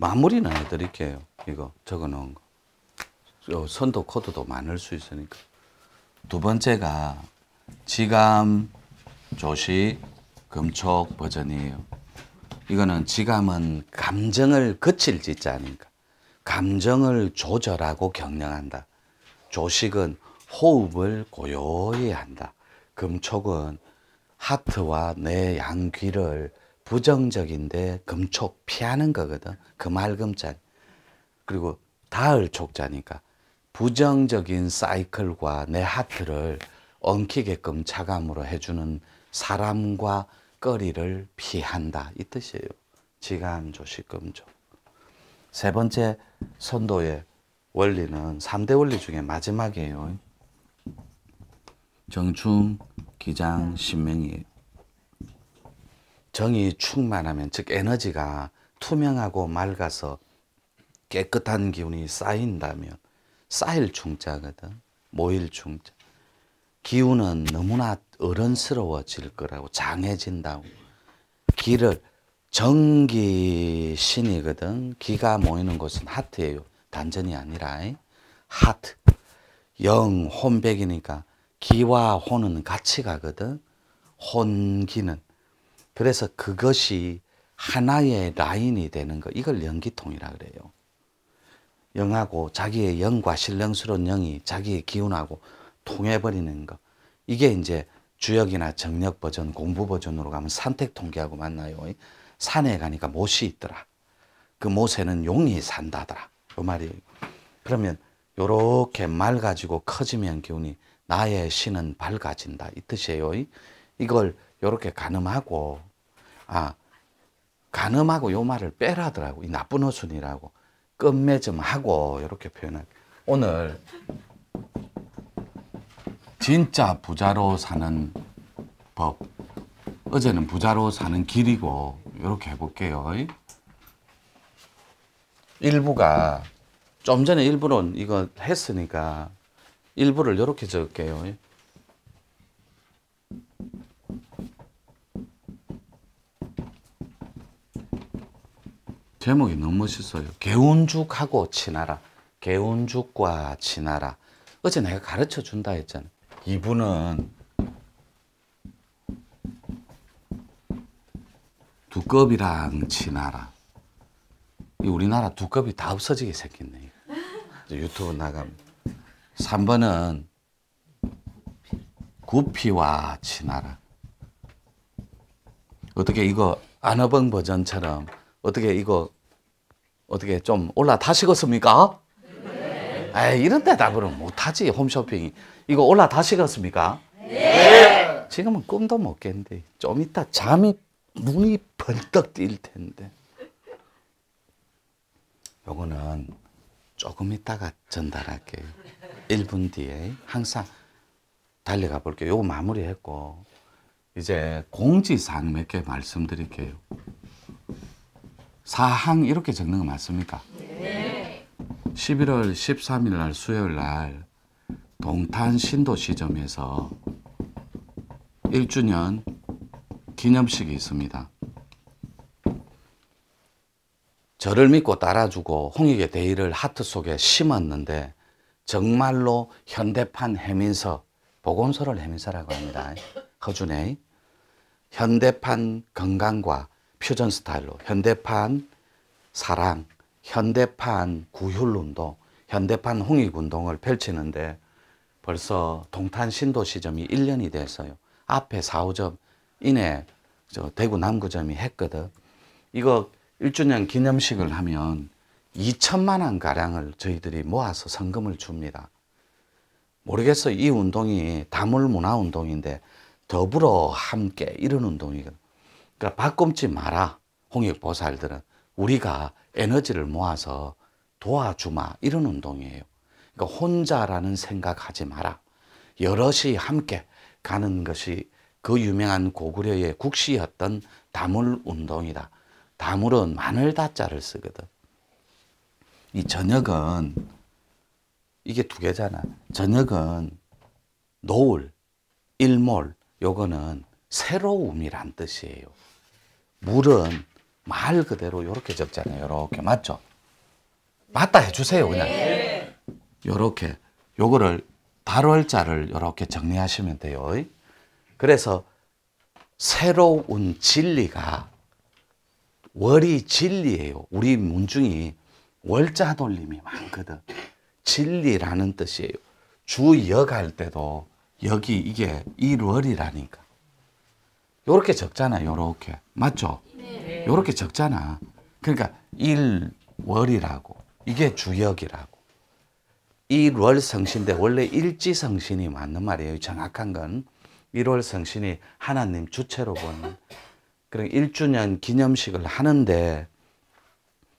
마무리는 해드릴게요. 이거 적어놓은 거. 선도 코드도 많을 수 있으니까. 두 번째가 지감, 조시, 금촉 버전이에요. 이거는 지감은 감정을 거칠 짓자 아닙니까? 감정을 조절하고 경영한다. 조식은 호흡을 고요히 한다. 금촉은 하트와 내 양귀를 부정적인데 금촉 피하는 거거든. 그말 금자 그리고 다을 촉자니까 부정적인 사이클과 내 하트를 엉키게끔 차감으로 해주는 사람과 거리를 피한다. 이 뜻이에요. 지감 조식금조. 세 번째 선도의 원리는 3대 원리 중에 마지막이에요. 정충, 기장, 신명이에요. 정이 충만하면 즉 에너지가 투명하고 맑아서 깨끗한 기운이 쌓인다면 쌓일 충자거든 모일 충자 기운은 너무나 어른스러워질 거라고 장해진다고 기를 정기신이거든 기가 모이는 곳은 하트예요 단전이 아니라 하트 영 혼백이니까 기와 혼은 같이 가거든 혼기는 그래서 그것이 하나의 라인이 되는 거. 이걸 연기통이라 그래요. 영하고 자기의 영과 신령스러운 영이 자기의 기운하고 통해버리는 거. 이게 이제 주역이나 정력 버전, 공부 버전으로 가면 산택 통계하고 만나요. 산에 가니까 못이 있더라. 그 못에는 용이 산다더라. 그말이 그러면 요렇게 맑아지고 커지면 기운이 나의 신은 밝아진다. 이 뜻이에요. 이걸 요렇게 가늠하고 아, 가늠하고 요 말을 빼라더라고. 이 나쁜 어순이라고. 끝매 좀 하고, 이렇게 표현할. 오늘, 진짜 부자로 사는 법. 어제는 부자로 사는 길이고, 이렇게 해볼게요. 일부가, 좀 전에 일부는 이거 했으니까, 일부를 이렇게 적을게요. 제목이 너무 멋있어요. 개운죽하고 친하라. 개운죽과 친하라. 어제 내가 가르쳐 준다 했잖아. 이분은 두껍이랑 친하라. 이 우리나라 두껍이 다 없어지게 생겼네. 유튜브 나가면. 3번은 구피와 친하라. 어떻게 이거 아나방 버전처럼 어떻게 이거 어떻게 좀 올라다시겠습니까? 네. 아 이런 대답은 못하지 홈쇼핑 이거 올라다시겠습니까? 네. 지금은 꿈도 못 깬데 좀 이따 잠이 눈이 번뜩 뜰 텐데 요거는 조금 이따가 전달할게요 1분 뒤에 항상 달려가 볼게요 요거 마무리했고 이제 공지사항 몇 개 말씀드릴게요 사항 이렇게 적는 거 맞습니까? 네. 11월 13일 날 수요일 날 동탄 신도 시점에서 1주년 기념식이 있습니다. 저를 믿고 따라주고 홍익의 대의를 하트 속에 심었는데 정말로 현대판 해민서, 보건소를 해민서라고 합니다. 허준의 현대판 건강과 퓨전 스타일로 현대판 사랑, 현대판 구휼운동, 현대판 홍익운동을 펼치는데 벌써 동탄 신도 시점이 1년이 됐어요. 앞에 4, 5점 이내 저 대구 남구점이 했거든. 이거 1주년 기념식을 하면 2천만 원 가량을 저희들이 모아서 성금을 줍니다. 모르겠어. 이 운동이 다물 문화 운동인데 더불어 함께 이런 운동이거든. 그러니까 바꿈치 마라. 홍익보살들은 우리가 에너지를 모아서 도와주마 이런 운동이에요. 그러니까 혼자라는 생각하지 마라. 여럿이 함께 가는 것이 그 유명한 고구려의 국시였던 다물 운동이다. 다물은 마늘 다자를 쓰거든. 이 저녁은 이게 두 개잖아. 저녁은 노을, 일몰, 요거는 새로움이란 뜻이에요. 물은 말 그대로 이렇게 적잖아요. 이렇게 맞죠? 맞다 해주세요 그냥. 이렇게 요거를 발월자를 이렇게 정리하시면 돼요. 그래서 새로운 진리가 월이 진리예요. 우리 문중이 월자 돌림이 많거든. 진리라는 뜻이에요. 주역할 때도 여기 이게 이 월이라니까. 요렇게 적잖아, 요렇게. 맞죠? 네. 요렇게 적잖아. 그러니까 일월이라고. 이게 주역이라고. 일월 성신인 원래 일지 성신이 맞는 말이에요. 정확한 건. 일월 성신이 하나님 주체로 보는 그런 그러니까 일주년 기념식을 하는데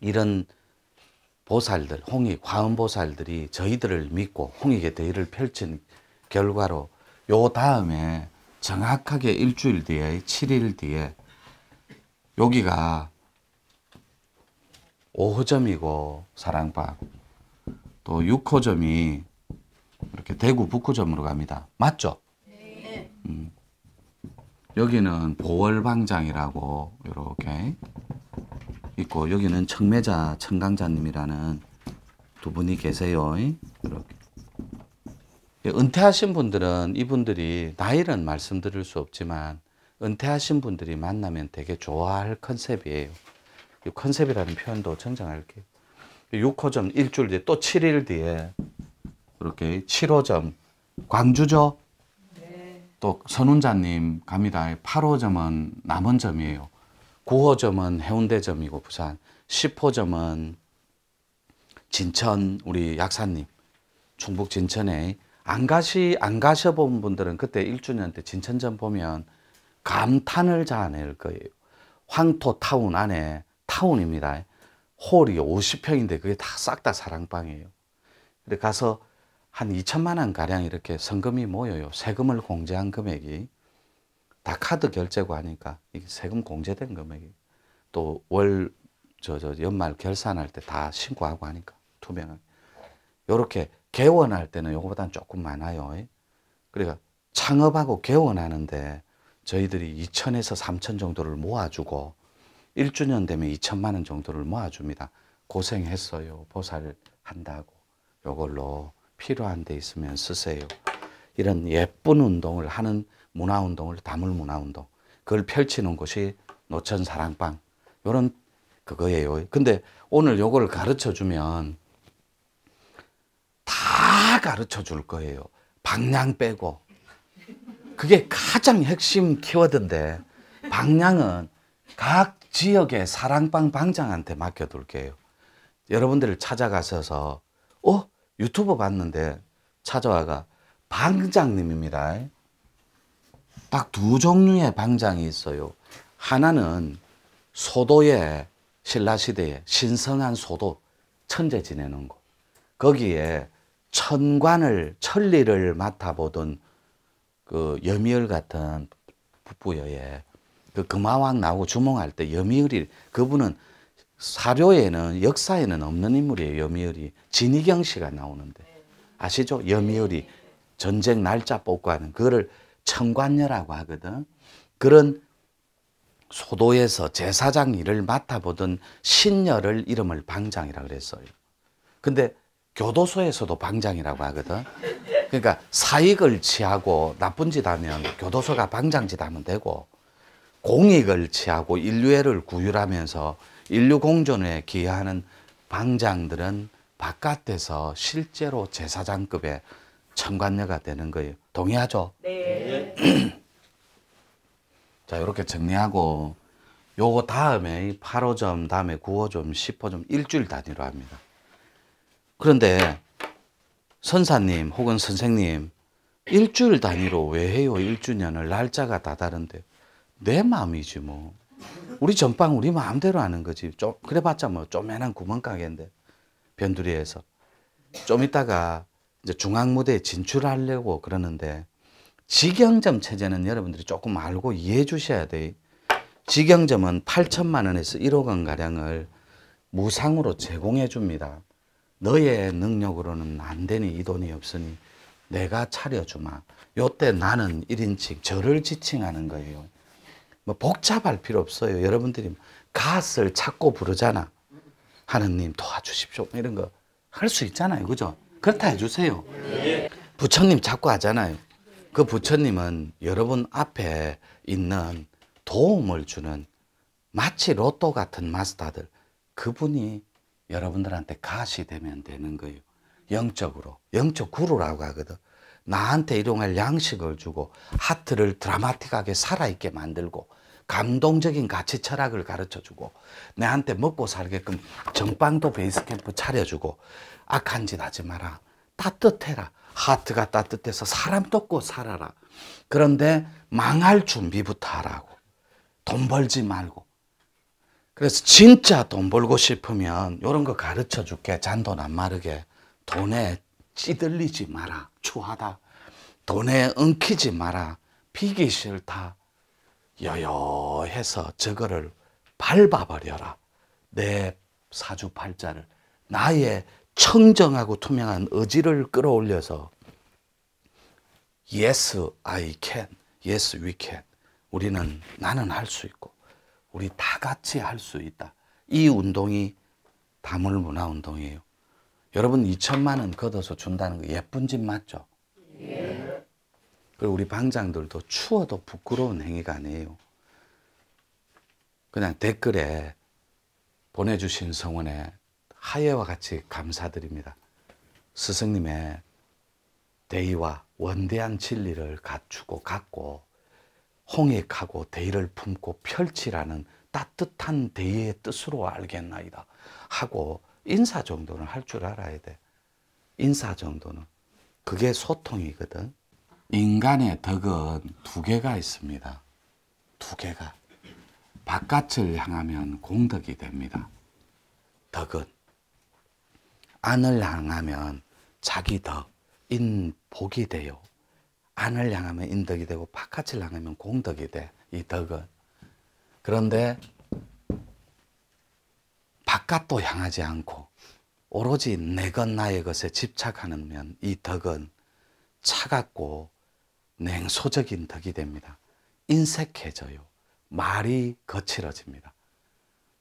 이런 보살들, 홍익, 화음보살들이 저희들을 믿고 홍익의 대의를 펼친 결과로 요 다음에 정확하게 일주일 뒤에, 7일 뒤에 여기가 5호점이고 사랑방 또 6호점이 이렇게 대구 북호점으로 갑니다. 맞죠? 네. 음. 여기는 보월방장이라고 이렇게 있고 여기는 청매자 청강자님이라는 두 분이 계세요. 이렇게 예, 은퇴하신 분들은 이분들이 나이는 말씀드릴 수 없지만 은퇴하신 분들이 만나면 되게 좋아할 컨셉이에요. 이 컨셉이라는 표현도 정정할게요. 6호점 일주일 뒤에 또 7일 뒤에 이렇게 7호점 광주죠? 네. 또 선운자님 갑니다. 8호점은 남원점이에요. 9호점은 해운대점이고 부산 10호점은 진천 우리 약사님 충북 진천에 안 가시 안 가셔본 분들은 그때 1주년 때 진천전 보면 감탄을 자아낼 거예요. 황토 타운 안에 타운입니다. 홀이 50평인데 그게 다 싹 다 사랑방이에요. 근데 가서 한 2천만 원 가량 이렇게 성금이 모여요. 세금을 공제한 금액이 다 카드 결제고 하니까 이게 세금 공제된 금액이 또월저저 연말 결산할 때 다 신고하고 하니까 투명하게 요렇게 개원할 때는 요거보단 조금 많아요. 그러니까 창업하고 개원하는데 저희들이 2천에서 3천 정도를 모아주고 1주년 되면 2천만 원 정도를 모아줍니다. 고생했어요. 보살한다고. 요걸로 필요한 데 있으면 쓰세요. 이런 예쁜 운동을 하는 문화운동을 다물 문화운동. 그걸 펼치는 곳이 노천 사랑방. 요런 그거예요. 근데 오늘 요거 가르쳐 주면 가르쳐 줄 거예요. 방향 빼고. 그게 가장 핵심 키워드인데, 방향은 각 지역의 사랑방 방장한테 맡겨둘게요. 여러분들을 찾아가셔서, 어? 유튜브 봤는데, 찾아와가, 방장님입니다. 딱 두 종류의 방장이 있어요. 하나는 소도의 신라시대에 신성한 소도, 천재 지내는 곳. 거기에 천관을 천리를 맡아보던 그 여미열 같은 부부여의 그 금화왕 나오고 주몽할 때 여미열이 그분은 사료에는 역사에는 없는 인물이에요. 여미열이 진희경 씨가 나오는데 아시죠? 여미열이 전쟁 날짜 뽑고 하는 그거를 천관녀라고 하거든. 그런 소도에서 제사장 일을 맡아보던 신녀를 이름을 방장이라 그랬어요. 근데 교도소에서도 방장이라고 하거든. 그러니까 사익을 취하고 나쁜 짓 하면 교도소가 방장짓 하면 되고 공익을 취하고 인류애를 구휼하면서 인류 공존에 기여하는 방장들은 바깥에서 실제로 제사장급의 청관녀가 되는 거예요. 동의하죠? 네. 자, 이렇게 정리하고 요거 다음에 8호점, 다음에 9호점, 10호점 일주일 단위로 합니다. 그런데 선사님 혹은 선생님 일주일 단위로 왜 해요? 일주년을 날짜가 다 다른데 내 마음이지 뭐 우리 전방 우리 마음대로 하는 거지 좀 그래봤자 뭐 쪼매난 구멍가게인데 변두리에서 좀 있다가 이제 중앙 무대에 진출하려고 그러는데 직영점 체제는 여러분들이 조금 알고 이해해 주셔야 돼. 직영점은 8천만 원에서 1억 원 가량을 무상으로 제공해 줍니다. 너의 능력으로는 안 되니 이 돈이 없으니 내가 차려주마. 요때 나는 1인칭 저를 지칭하는 거예요. 뭐 복잡할 필요 없어요. 여러분들이 갓을 찾고 부르잖아. 하느님 도와주십시오. 뭐 이런 거 할 수 있잖아요. 그죠? 그렇다 해주세요. 부처님 찾고 하잖아요. 그 부처님은 여러분 앞에 있는 도움을 주는 마치 로또 같은 마스터들 그분이 여러분들한테 가시 되면 되는 거예요. 영적으로. 영적 구루라고 하거든. 나한테 일용할 양식을 주고 하트를 드라마틱하게 살아있게 만들고 감동적인 가치 철학을 가르쳐 주고 내한테 먹고 살게끔 정빵도 베이스캠프 차려주고 악한 짓 하지 마라. 따뜻해라. 하트가 따뜻해서 사람 돕고 살아라. 그런데 망할 준비부터 하라고. 돈 벌지 말고 그래서 진짜 돈 벌고 싶으면 이런 거 가르쳐 줄게. 잔돈 안 마르게. 돈에 찌들리지 마라. 추하다. 돈에 엉키지 마라. 피기 싫다. 여여해서 저거를 밟아버려라. 내 사주팔자를 나의 청정하고 투명한 의지를 끌어올려서 Yes, I can. Yes, we can. 우리는 나는 할 수 있고 우리 다 같이 할 수 있다. 이 운동이 다물 문화 운동이에요. 여러분 2천만 원 걷어서 준다는 거 예쁜 짓 맞죠? 예. 그리고 우리 방장들도 추워도 부끄러운 행위가 아니에요. 그냥 댓글에 보내주신 성원에 하예와 같이 감사드립니다. 스승님의 대의와 원대한 진리를 갖추고 갖고 홍익하고 대의를 품고 펼치라는 따뜻한 대의의 뜻으로 알겠나이다 하고 인사 정도는 할 줄 알아야 돼. 인사 정도는. 그게 소통이거든. 인간의 덕은 두 개가 있습니다. 두 개가. 바깥을 향하면 공덕이 됩니다. 덕은. 안을 향하면 자기 덕, 인복이 돼요. 안을 향하면 인덕이 되고 바깥을 향하면 공덕이 돼. 이 덕은. 그런데 바깥도 향하지 않고 오로지 내 것 나의 것에 집착하는 면이 덕은 차갑고 냉소적인 덕이 됩니다. 인색해져요. 말이 거칠어집니다.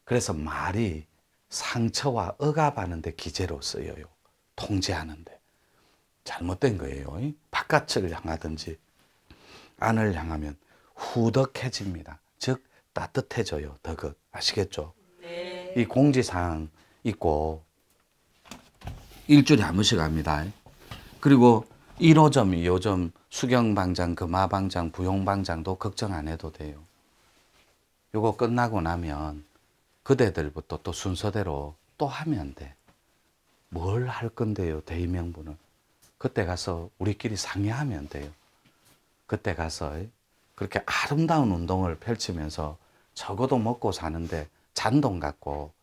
그래서 말이 상처와 억압하는 데 기재로 쓰여요. 통제하는 데. 잘못된 거예요. 바깥을 향하든지 안을 향하면 후덕해집니다. 즉 따뜻해져요. 더극 아시겠죠? 네. 이 공지사항 있고 일주일에 한 번씩 합니다. 그리고 1호점이 요즘 수경방장, 금화방장, 부용방장도 걱정 안 해도 돼요. 요거 끝나고 나면 그대들부터 또 순서대로 또 하면 돼. 뭘 할 건데요, 대의명분은. 그때 가서 우리끼리 상의하면 돼요. 그때 가서 그렇게 아름다운 운동을 펼치면서 적어도 먹고 사는데 잔돈 갖고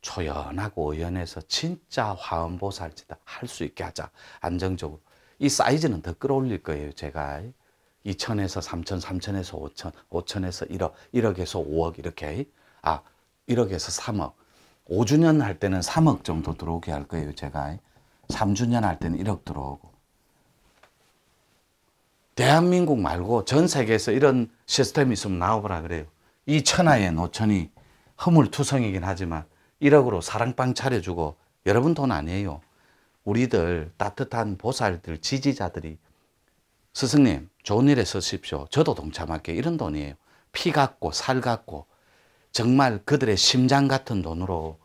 초연하고 의연해서 진짜 화엄보살치다 할수 있게 하자. 안정적으로. 이 사이즈는 더 끌어올릴 거예요, 제가. 2천에서 3천, 3천에서 5천, 5천에서 1억, 1억에서 5억 이렇게. 아, 1억에서 3억. 5주년 할 때는 3억 정도 들어오게 할 거예요, 제가. 3주년 할 때는 1억 들어오고. 대한민국 말고 전 세계에서 이런 시스템이 있으면 나오라 그래요. 이 천하의 노천이 허물투성이긴 하지만 1억으로 사랑방 차려주고 여러분 돈 아니에요. 우리들 따뜻한 보살들 지지자들이 스승님 좋은 일에 쓰십시오. 저도 동참할게 이런 돈이에요. 피 같고 살 같고 정말 그들의 심장 같은 돈으로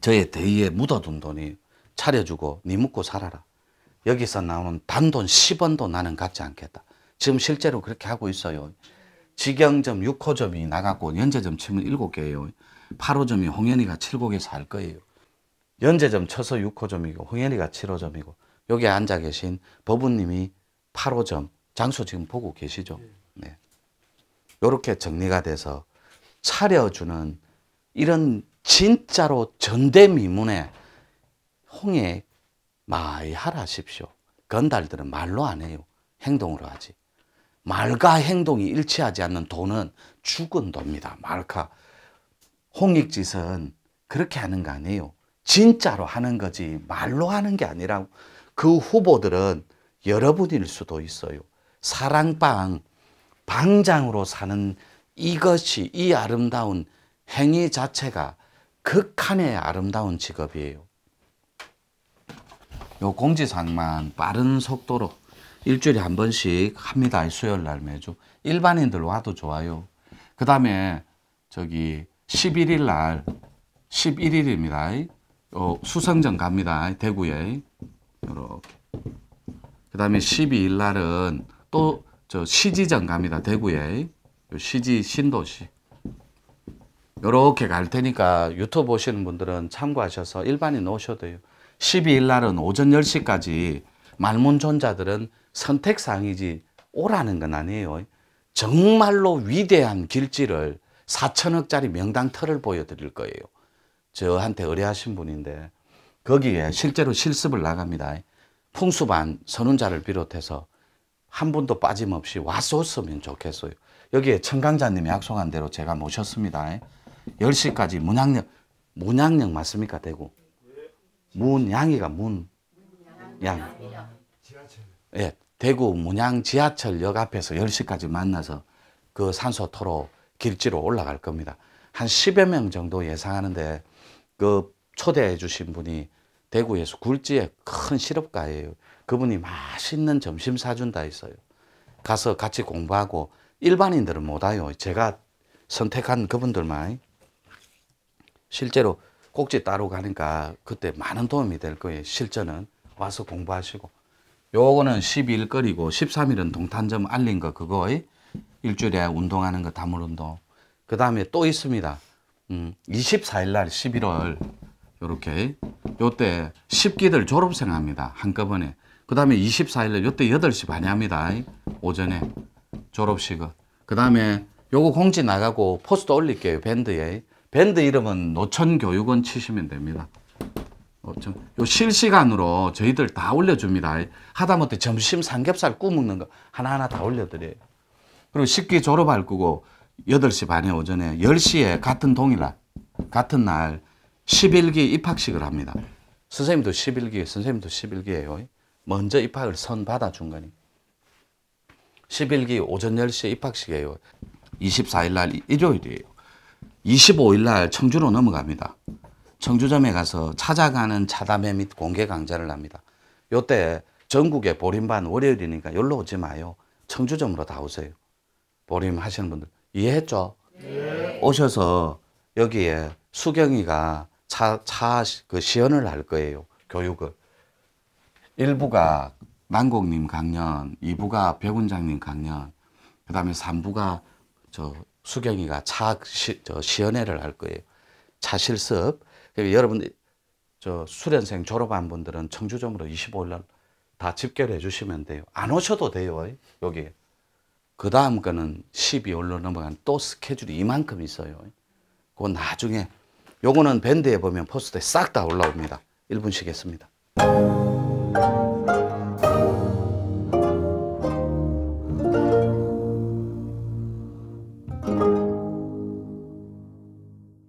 저의 대의에 묻어둔 돈이 차려주고 네 묵고 살아라. 여기서 나오는 단돈 10원도 나는 갖지 않겠다. 지금 실제로 그렇게 하고 있어요. 직영점 6호점이 나갔고 연재점 치면 7개예요. 8호점이 홍현이가 7곡에서 할 거예요. 연재점 쳐서 6호점이고 홍현이가 7호점이고 여기 앉아 계신 법우님이 8호점 장소 지금 보고 계시죠? 예. 네. 요렇게 정리가 돼서 차려주는 이런 진짜로 전대미문의 홍해 마이 하라 십시오 건달들은 말로 안 해요. 행동으로 하지. 말과 행동이 일치하지 않는 돈은 죽은 돈니다 말과 홍익짓은 그렇게 하는 거 아니에요. 진짜로 하는 거지 말로 하는 게 아니라 그 후보들은 여러분일 수도 있어요. 사랑방 방장으로 사는 이것이 이 아름다운 행위 자체가 극한의 아름다운 직업이에요. 요 공지사항만 빠른 속도로 일주일에 한 번씩 합니다. 수요일 날 매주. 일반인들 와도 좋아요. 그 다음에 저기 11일 날 11일입니다. 어, 수성전 갑니다. 대구에. 이렇게. 그 다음에 12일 날은 또 저 시지전 갑니다. 대구에. 시지 신도시. 이렇게 갈 테니까 유튜브 보시는 분들은 참고하셔서 일반인 오셔도 돼요. 12일 날은 오전 10시까지 말문존자들은 선택사항이지 오라는 건 아니에요. 정말로 위대한 길지를 4천억짜리 명당터를 보여드릴 거예요. 저한테 의뢰하신 분인데 거기에 실제로 실습을 나갑니다. 풍수반 선운자를 비롯해서 한 분도 빠짐없이 왔었으면 좋겠어요. 여기에 청강자님이 약속한 대로 제가 모셨습니다. 10시까지 문학력문학력 맞습니까? 대구. 문양이가 문. 양. 예, 대구 문양 지하철역 앞에서 10시까지 만나서 그 산소토로 길지로 올라갈 겁니다. 한 10여 명 정도 예상하는데 그 초대해 주신 분이 대구에서 굴지에 큰 실업가예요. 그분이 맛있는 점심 사준다 했어요. 가서 같이 공부하고 일반인들은 못 와요. 제가 선택한 그분들만 실제로 꼭지 따로 가니까 그때 많은 도움이 될 거예요. 실전은 와서 공부하시고. 요거는 12일거리고 13일은 동탄점 알린 거 그거 일주일에 운동하는 거 다물 운동. 그 다음에 또 있습니다. 음, 24일 날 11월 요렇게 요때 10기들 졸업생 합니다. 한꺼번에. 그 다음에 24일 날 요때 8시 반에 합니다. 오전에 졸업식은. 그 다음에 요거 공지 나가고 포스트 올릴게요. 밴드에. 밴드 이름은 노천교육원 치시면 됩니다. 어, 요 실시간으로 저희들 다 올려줍니다. 하다못해 점심 삼겹살 구먹는 거 하나하나 다 올려드려요. 그리고 식기 졸업할 거고 8시 반에 오전에 10시에 같은 동일날 같은 날 11기 입학식을 합니다. 선생님도 11기, 선생님도 11기예요. 먼저 입학을 선 받아준 거니. 11기 오전 10시에 입학식이에요. 24일 날 일요일이에요. 25일 날 청주로 넘어갑니다. 청주점에 가서 찾아가는 자담회 및 공개 강좌를 합니다. 요 때 전국의 보림반 월요일이니까 열로 오지 마요. 청주점으로 다 오세요. 보림 하시는 분들 이해했죠? 네. 오셔서 여기에 수경이가 차, 차, 그 시연을 할 거예요. 교육을. 1부가 난곡님 강연, 2부가 백운장님 강연, 그 다음에 3부가 저 수경이가 차학 시, 연회를 할 거예요. 차실 수 여러분 저 수련생 졸업한 분들은 청주점으로 25일 날다 집결해 주시면 돼요. 안 오셔도 돼요. 여기. 그 다음 거는 12월로 넘어간 또 스케줄이 이만큼 있어요. 그 나중에 요거는 밴드에 보면 포스터에 싹 다 올라옵니다. 1분씩 했습니다.